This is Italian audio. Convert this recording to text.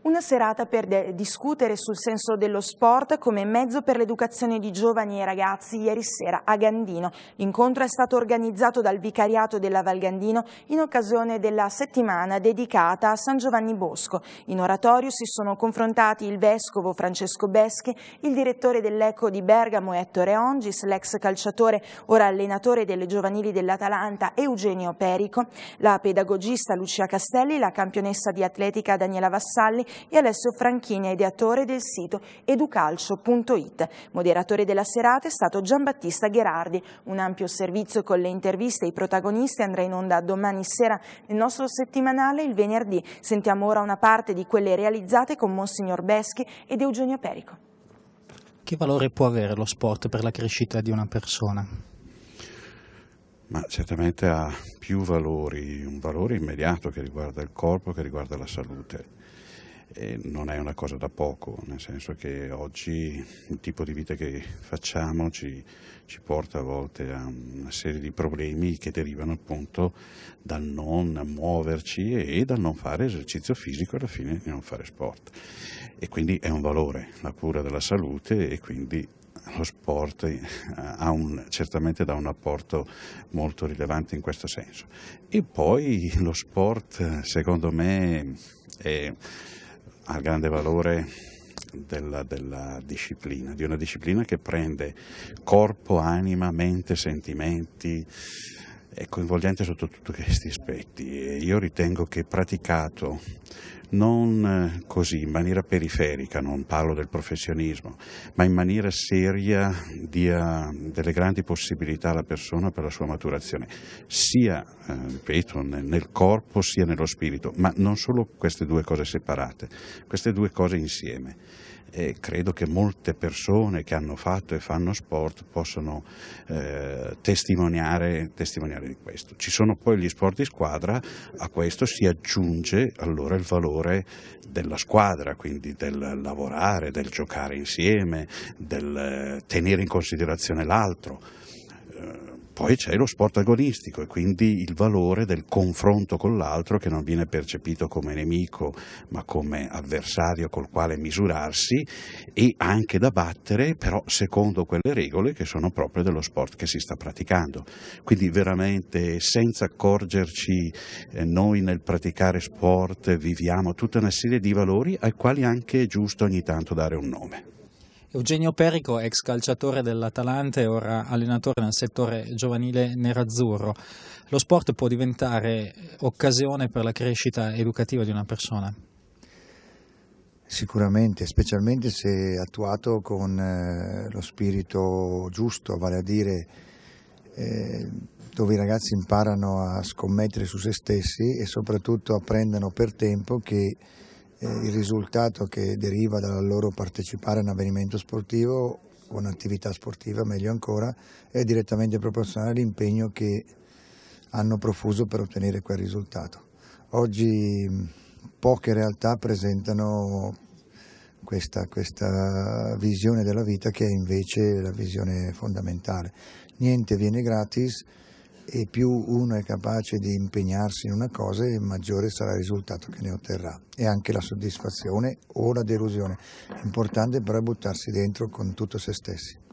Una serata per discutere sul senso dello sport come mezzo per l'educazione di giovani e ragazzi ieri sera a Gandino. L'incontro è stato organizzato dal Vicariato della Val Gandino in occasione della settimana dedicata a San Giovanni Bosco. In oratorio si sono confrontati il vescovo Francesco Beschi, il direttore dell'Eco di Bergamo Ettore Ongis, l'ex calciatore ora allenatore delle giovanili dell'Atalanta Eugenio Perico, la pedagogista Lucia Castelli, la campionessa di atletica Daniela Vassalli, e Alessio Franchini, ideatore del sito educalcio.it. Moderatore della serata è stato Giambattista Gherardi. Un ampio servizio con le interviste e i protagonisti andrà in onda domani sera nel nostro settimanale il venerdì. Sentiamo ora una parte di quelle realizzate con Monsignor Beschi ed Eugenio Perico. Che valore può avere lo sport per la crescita di una persona? Ma certamente ha più valori, un valore immediato che riguarda il corpo, che riguarda la salute e non è una cosa da poco, nel senso che oggi il tipo di vita che facciamo ci, ci porta a volte a una serie di problemi che derivano appunto dal non muoverci e dal non fare esercizio fisico alla fine di non fare sport. E quindi è un valore la cura della salute e quindi lo sport eh, un, certamente dà un apporto molto rilevante in questo senso. E poi lo sport, secondo me, è al grande valore della, della, disciplina, di una disciplina che prende corpo, anima, mente, sentimenti, è coinvolgente sotto tutti questi aspetti e io ritengo che praticato non eh, così in maniera periferica, non parlo del professionismo, ma in maniera seria dia delle grandi possibilità alla persona per la sua maturazione, sia, eh, ripeto, nel corpo sia nello spirito, ma non solo queste due cose separate, queste due cose insieme e credo che molte persone che hanno fatto e fanno sport possano eh, testimoniare, testimoniare di questo. Ci sono poi gli sport di squadra, a questo si aggiunge allora il valore della squadra, quindi del lavorare, del giocare insieme, del eh, tenere in considerazione l'altro eh, poi c'è lo sport agonistico e quindi il valore del confronto con l'altro che non viene percepito come nemico ma come avversario col quale misurarsi e anche da battere però secondo quelle regole che sono proprio dello sport che si sta praticando. Quindi veramente senza accorgerci eh, noi nel praticare sport viviamo tutta una serie di valori ai quali anche è giusto ogni tanto dare un nome. Eugenio Perico, ex calciatore dell'Atalante e ora allenatore nel settore giovanile nerazzurro. Lo sport può diventare occasione per la crescita educativa di una persona? Sicuramente, specialmente se attuato con eh, lo spirito giusto, vale a dire eh, dove i ragazzi imparano a scommettere su se stessi e soprattutto apprendono per tempo che eh, il risultato che deriva dal loro partecipare a un avvenimento sportivo o un'attività sportiva, meglio ancora, è direttamente proporzionale all'impegno che hanno profuso per ottenere quel risultato. Oggi mm, poche realtà presentano questa, questa visione della vita che è invece la visione fondamentale. Niente viene gratis e più uno è capace di impegnarsi in una cosa maggiore sarà il risultato che ne otterrà e anche la soddisfazione o la delusione. L'importante però è buttarsi dentro con tutto se stessi.